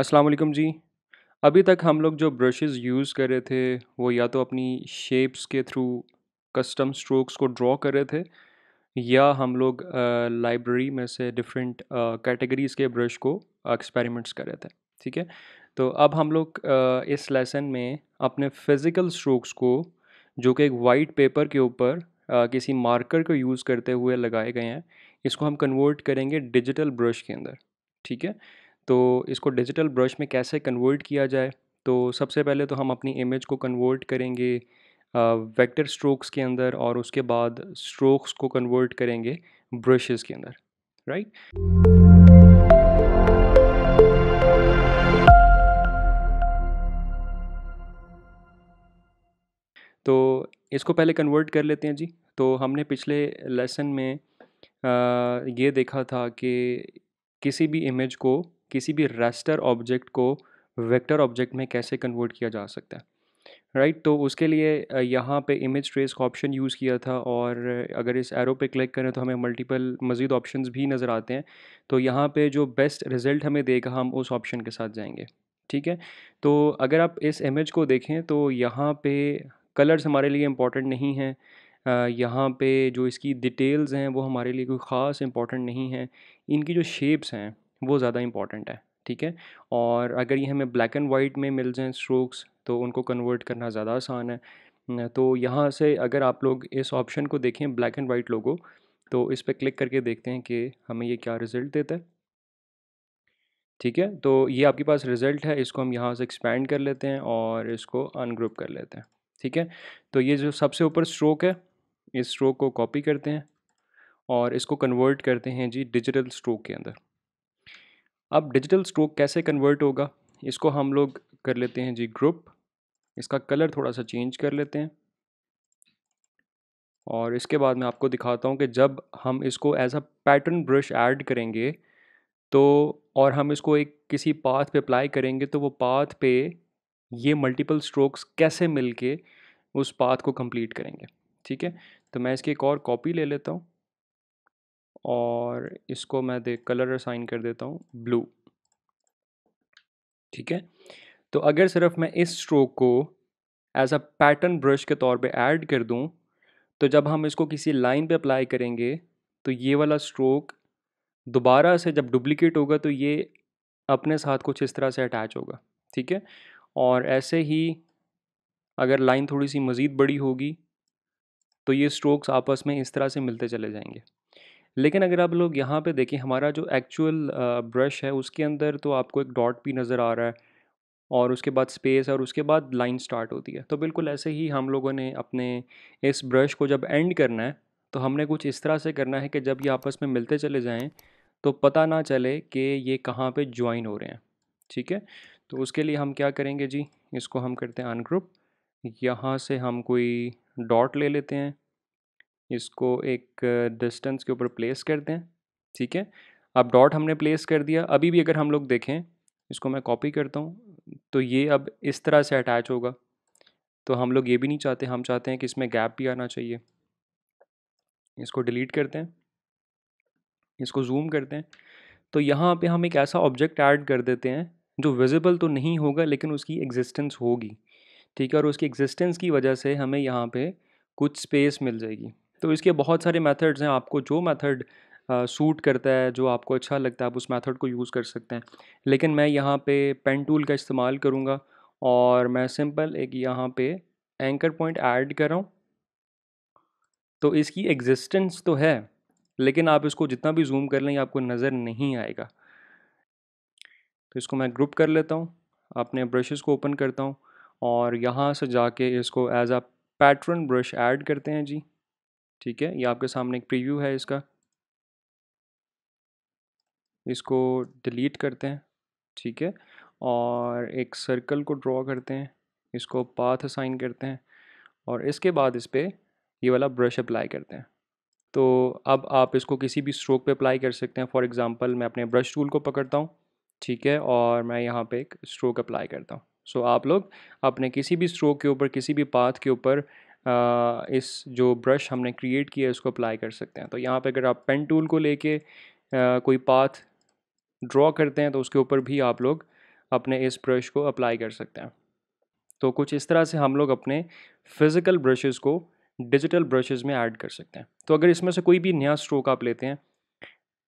अस्सलाम वालेकुम जी अभी तक हम लोग जो ब्रशेस यूज़ कर रहे थे वो या तो अपनी शेप्स के थ्रू कस्टम स्ट्रोक्स को ड्रॉ कर रहे थे या हम लोग लाइब्रेरी में से डिफरेंट कैटेगरीज़ के ब्रश को एक्सपेरिमेंट्स कर रहे थे ठीक है तो अब हम लोग आ, इस लेसन में अपने फिज़िकल स्ट्रोक्स को जो कि एक वाइट पेपर के ऊपर किसी मार्कर को यूज़ करते हुए लगाए गए हैं इसको हम कन्वर्ट करेंगे डिजिटल ब्रश के अंदर ठीक है तो इसको डिजिटल ब्रश में कैसे कन्वर्ट किया जाए तो सबसे पहले तो हम अपनी इमेज को कन्वर्ट करेंगे वेक्टर स्ट्रोक्स के अंदर और उसके बाद स्ट्रोक्स को कन्वर्ट करेंगे ब्रशेस के अंदर राइट तो इसको पहले कन्वर्ट कर लेते हैं जी तो हमने पिछले लेसन में आ, ये देखा था कि किसी भी इमेज को किसी भी रेस्टर ऑब्जेक्ट को वेक्टर ऑब्जेक्ट में कैसे कन्वर्ट किया जा सकता है राइट right, तो उसके लिए यहाँ पे इमेज ट्रेस का ऑप्शन यूज़ किया था और अगर इस एरो पे क्लिक करें तो हमें मल्टीपल मज़ीद ऑप्शंस भी नज़र आते हैं तो यहाँ पे जो बेस्ट रिज़ल्ट हमें देगा हम उस ऑप्शन के साथ जाएंगे ठीक है तो अगर आप इस इमेज को देखें तो यहाँ पे कलर्स हमारे लिए इम्पॉर्टेंट नहीं हैं यहाँ पर जो इसकी डिटेल्स हैं वो हमारे लिए कोई ख़ास इम्पॉर्टेंट नहीं हैं इनकी जो शेप्स हैं वो ज़्यादा इंपॉर्टेंट है ठीक है और अगर ये हमें ब्लैक एंड वाइट में मिल जाएँ स्ट्रोक्स तो उनको कन्वर्ट करना ज़्यादा आसान है तो यहाँ से अगर आप लोग इस ऑप्शन को देखें ब्लैक एंड वाइट लोगो तो इस पर क्लिक करके देखते हैं कि हमें ये क्या रिज़ल्ट देता है ठीक है तो ये आपके पास रिज़ल्ट है इसको हम यहाँ से एक्सपेंड कर लेते हैं और इसको अनग्रुप कर लेते हैं ठीक है तो ये जो सबसे ऊपर स्ट्रोक है इस स्ट्रोक को कॉपी करते हैं और इसको कन्वर्ट करते हैं जी डिजिटल स्ट्रोक के अंदर अब डिजिटल स्ट्रोक कैसे कन्वर्ट होगा इसको हम लोग कर लेते हैं जी ग्रुप इसका कलर थोड़ा सा चेंज कर लेते हैं और इसके बाद मैं आपको दिखाता हूँ कि जब हम इसको as a pattern brush add करेंगे तो और हम इसको एक किसी पाथ पे अप्लाई करेंगे तो वो पाथ पे ये मल्टीपल स्ट्रोक्स कैसे मिलके उस पाथ को कंप्लीट करेंगे ठीक है तो मैं इसकी एक और कॉपी ले लेता हूँ और इसको मैं दे कलर असाइन कर देता हूँ ब्लू ठीक है तो अगर सिर्फ मैं इस स्ट्रोक को एज अ पैटर्न ब्रश के तौर पे ऐड कर दूँ तो जब हम इसको किसी लाइन पे अप्लाई करेंगे तो ये वाला स्ट्रोक दोबारा से जब डुप्लिकेट होगा तो ये अपने साथ कुछ इस तरह से अटैच होगा ठीक है और ऐसे ही अगर लाइन थोड़ी सी मज़ीद बड़ी होगी तो ये स्ट्रोक्स आपस में इस तरह से मिलते चले जाएंगे लेकिन अगर आप लोग यहाँ पे देखें हमारा जो एक्चुअल ब्रश है उसके अंदर तो आपको एक डॉट भी नज़र आ रहा है और उसके बाद स्पेस और उसके बाद लाइन स्टार्ट होती है तो बिल्कुल ऐसे ही हम लोगों ने अपने इस ब्रश को जब एंड करना है तो हमने कुछ इस तरह से करना है कि जब ये आपस में मिलते चले जाएँ तो पता ना चले कि ये कहाँ पर ज्वाइन हो रहे हैं ठीक है तो उसके लिए हम क्या करेंगे जी इसको हम करते हैं अनग्रुप यहाँ से हम कोई डॉट ले लेते हैं इसको एक डिस्टेंस के ऊपर प्लेस कर दें ठीक है अब डॉट हमने प्लेस कर दिया अभी भी अगर हम लोग देखें इसको मैं कॉपी करता हूँ तो ये अब इस तरह से अटैच होगा तो हम लोग ये भी नहीं चाहते हम चाहते हैं कि इसमें गैप भी आना चाहिए इसको डिलीट करते हैं इसको जूम करते हैं तो यहाँ पे हम एक ऐसा ऑब्जेक्ट ऐड कर देते हैं जो विजिबल तो नहीं होगा लेकिन उसकी एग्जिस्टेंस होगी ठीक है और उसकी एग्जिस्टेंस की वजह से हमें यहाँ पे कुछ स्पेस मिल जाएगी तो इसके बहुत सारे मेथड्स हैं आपको जो मेथड सूट करता है जो आपको अच्छा लगता है आप उस मेथड को यूज़ कर सकते हैं लेकिन मैं यहाँ पे पेन टूल का इस्तेमाल करूँगा और मैं सिंपल एक यहाँ पे एंकर पॉइंट ऐड कर रहा हूँ तो इसकी एग्जिस्टेंस तो है लेकिन आप इसको जितना भी जूम कर लें आपको नज़र नहीं आएगा तो इसको मैं ग्रुप कर लेता हूँ अपने ब्रशेस को ओपन करता हूँ और यहाँ से जाके इसको as a pattern brush add करते हैं जी ठीक है ये आपके सामने एक प्रीव्यू है इसका इसको डिलीट करते हैं ठीक है और एक सर्कल को ड्रॉ करते हैं इसको पाथ असाइन करते हैं और इसके बाद इस पर ये वाला ब्रश अप्लाई करते हैं तो अब आप इसको किसी भी स्ट्रोक पे अप्लाई कर सकते हैं फॉर एग्जांपल मैं अपने ब्रश टूल को पकड़ता हूँ ठीक है और मैं यहाँ पे एक स्ट्रोक अप्लाई करता हूँ सो so, आप लोग अपने किसी भी स्ट्रोक के ऊपर किसी भी पाथ के ऊपर इस जो ब्रश हमने क्रिएट किया है उसको अप्लाई कर सकते हैं तो यहाँ पे अगर आप पेन टूल को लेके कोई पाथ ड्रॉ करते हैं तो उसके ऊपर भी आप लोग अपने इस ब्रश को अप्लाई कर सकते हैं तो कुछ इस तरह से हम लोग अपने फ़िज़िकल ब्रशेज़ को डिजिटल ब्रशेज़ में ऐड कर सकते हैं तो अगर इसमें से कोई भी नया स्ट्रोक आप लेते हैं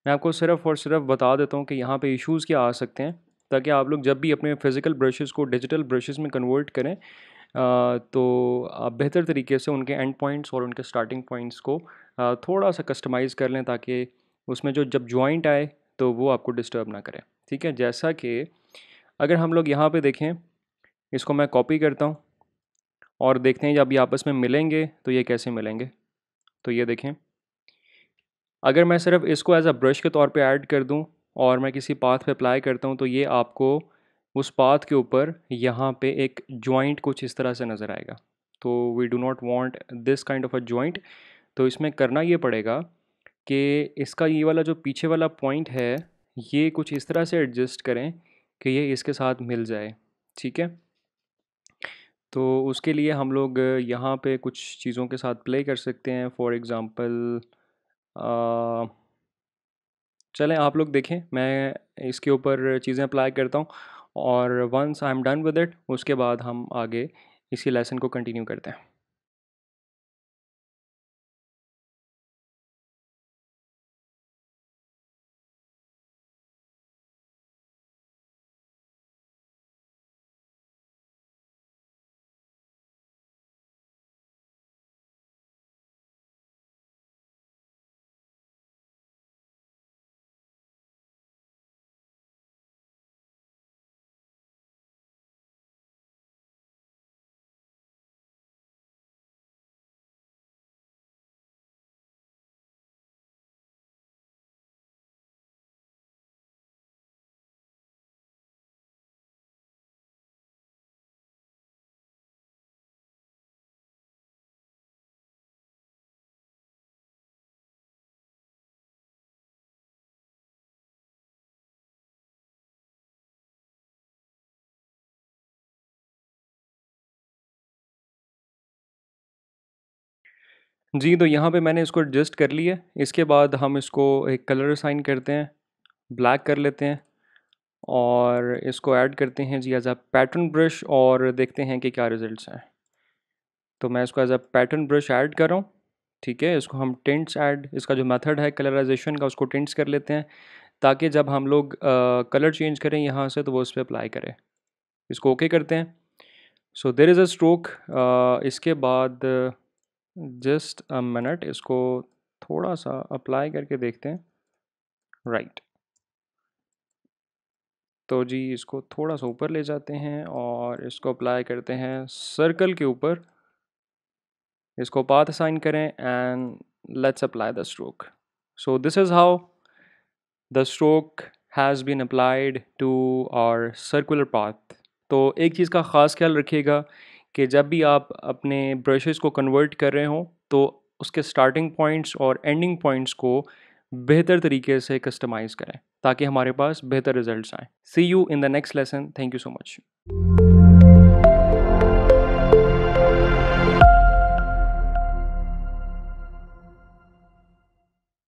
मैं आपको सिर्फ और सिर्फ बता देता हूँ कि यहाँ पे इश्यूज़ क्या आ सकते हैं ताकि आप लोग जब भी अपने फ़िज़िकल ब्रशेज़ को डिजिटल ब्रशेज़ में कन्वर्ट करें तो आप बेहतर तरीके से उनके एंड पॉइंट्स और उनके स्टार्टिंग पॉइंट्स को थोड़ा सा कस्टमाइज़ कर लें ताकि उसमें जो जब जॉइंट आए तो वो आपको डिस्टर्ब ना करें ठीक है जैसा कि अगर हम लोग यहाँ पे देखें इसको मैं कॉपी करता हूँ और देखते हैं जब ये आपस में मिलेंगे तो ये कैसे मिलेंगे तो ये देखें अगर मैं सिर्फ इसको एज अ ब्रश के तौर पे ऐड कर दूं और मैं किसी पाथ पे अप्लाई करता हूं तो ये आपको उस पाथ के ऊपर यहाँ पे एक जॉइंट कुछ इस तरह से नज़र आएगा तो we do not want this kind of a joint तो इसमें करना ये पड़ेगा कि इसका ये वाला जो पीछे वाला पॉइंट है ये कुछ इस तरह से एडजस्ट करें कि ये इसके साथ मिल जाए ठीक है तो उसके लिए हम लोग यहाँ पे कुछ चीज़ों के साथ प्ले कर सकते हैं फॉर एग्ज़ाम्पल चलें आप लोग देखें मैं इसके ऊपर चीज़ें अप्लाई करता हूँ और once I am done with it उसके बाद हम आगे इसी लेसन को कंटिन्यू करते हैं जी तो यहाँ पे मैंने इसको एडजस्ट कर लिया इसके बाद हम इसको एक कलर असाइन करते हैं ब्लैक कर लेते हैं और इसको ऐड करते हैं जी एज आ पैटर्न ब्रश और देखते हैं कि क्या रिजल्ट्स हैं तो मैं इसको as a pattern brush add कर रहा हूँ ठीक है इसको हम टेंट्स ऐड इसका जो मेथड है कलराइजेशन का उसको टेंट्स कर लेते हैं ताकि जब हम लोग कलर चेंज करें यहाँ से तो वो उस पर अप्लाई करें इसको ओके okay करते हैं सो देर इज़ अ स्ट्रोक इसके बाद जस्ट अ मिनट इसको थोड़ा सा अप्लाई करके देखते हैं राइट right. तो जी इसको थोड़ा सा ऊपर ले जाते हैं और इसको अप्लाई करते हैं सर्कल के ऊपर इसको पाथ असाइन करें and let's apply the stroke so this is how the stroke has been applied to our circular path तो एक चीज़ का ख़ास ख्याल रखिएगा कि जब भी आप अपने ब्रशेस को कन्वर्ट कर रहे हों तो उसके स्टार्टिंग पॉइंट्स और एंडिंग पॉइंट्स को बेहतर तरीके से कस्टमाइज़ करें ताकि हमारे पास बेहतर रिजल्ट्स आएँ see you in the next lesson thank you so much